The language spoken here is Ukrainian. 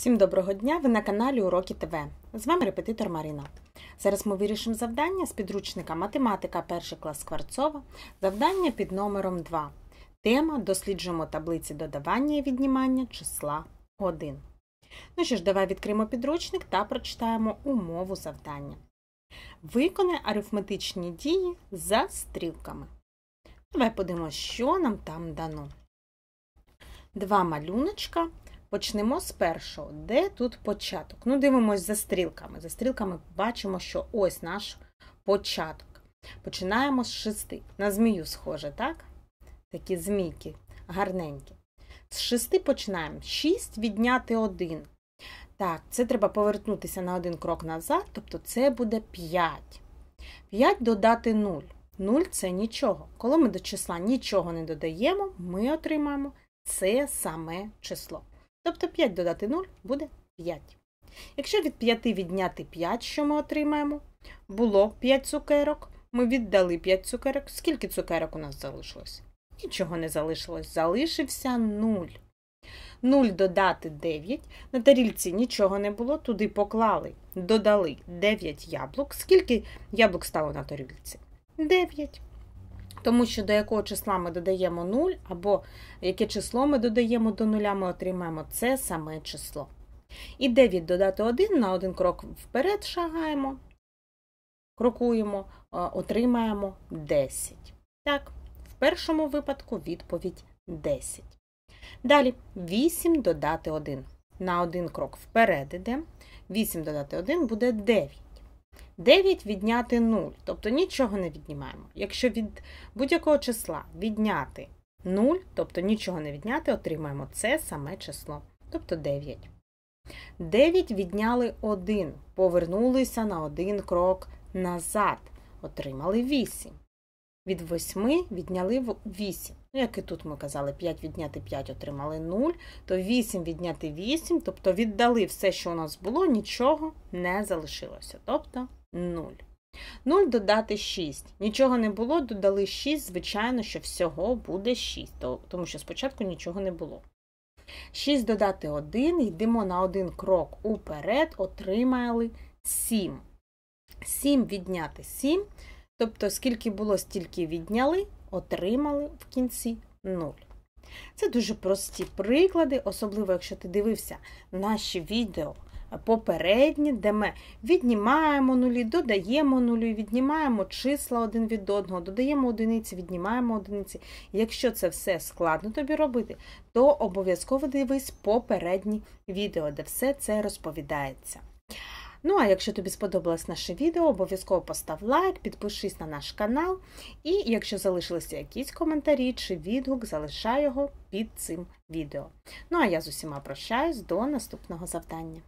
Всім доброго дня! Ви на каналі Уроки ТВ. З вами репетитор Маріна. Зараз ми вирішимо завдання з підручника математика 1 клас Скворцова, завдання під номером 2. Тема досліджуємо таблиці додавання і віднімання числа 1. Ну що ж, давай відкриємо підручник та прочитаємо умову завдання. Виконай арифметичні дії за стрілками. Давай подивимося, що нам там дано. Два малюночка. Почнемо з першого. Де тут початок? Ну, дивимося за стрілками. За стрілками бачимо, що ось наш початок. Починаємо з шести. На змію схоже, так? Такі змійки гарненькі. З шести починаємо. Шість відняти один. Так, це треба повернутися на один крок назад, тобто це буде 5. 5 додати 0. Нуль це нічого. Коли ми до числа нічого не додаємо, ми отримаємо це саме число. Тобто 5 додати 0 буде 5. Якщо від 5 відняти 5, що ми отримаємо? Було 5 цукерок, ми віддали 5 цукерок. Скільки цукерок у нас залишилось? Нічого не залишилось, залишився 0. 0 додати 9. На тарільці нічого не було, туди поклали, додали 9 яблук. Скільки яблук стало на тарілці? 9. Тому що до якого числа ми додаємо 0, або яке число ми додаємо до нуля, ми отримаємо це саме число. І 9 додати 1 на один крок вперед шагаємо, крокуємо, е, отримаємо 10. Так, в першому випадку відповідь 10. Далі 8 додати 1. На один крок вперед йде. 8 додати 1 буде 9. 9 відняти 0, тобто нічого не віднімаємо. Якщо від будь-якого числа відняти 0, тобто нічого не відняти, отримаємо це саме число, тобто 9. 9 відняли 1, повернулися на один крок назад, отримали 8 від 8 відняли 8. Ну, як і тут ми казали, 5 відняти 5 отримали 0, то 8 відняти 8, тобто віддали все, що у нас було, нічого не залишилося. Тобто 0. 0 додати 6. Нічого не було, додали 6, звичайно, що всього буде 6, тому що спочатку нічого не було. 6 додати 1, йдемо на один крок уперед, отримали 7. 7 відняти 7. Тобто, скільки було, стільки відняли, отримали в кінці нуль. Це дуже прості приклади, особливо, якщо ти дивився наші відео попередні, де ми віднімаємо нулі, додаємо нулі, віднімаємо числа один від одного, додаємо одиниці, віднімаємо одиниці. Якщо це все складно тобі робити, то обов'язково дивись попередні відео, де все це розповідається. Ну а якщо тобі сподобалось наше відео, обов'язково постав лайк, підпишись на наш канал. І якщо залишилися якісь коментарі чи відгук, залишай його під цим відео. Ну а я з усіма прощаюсь до наступного завдання.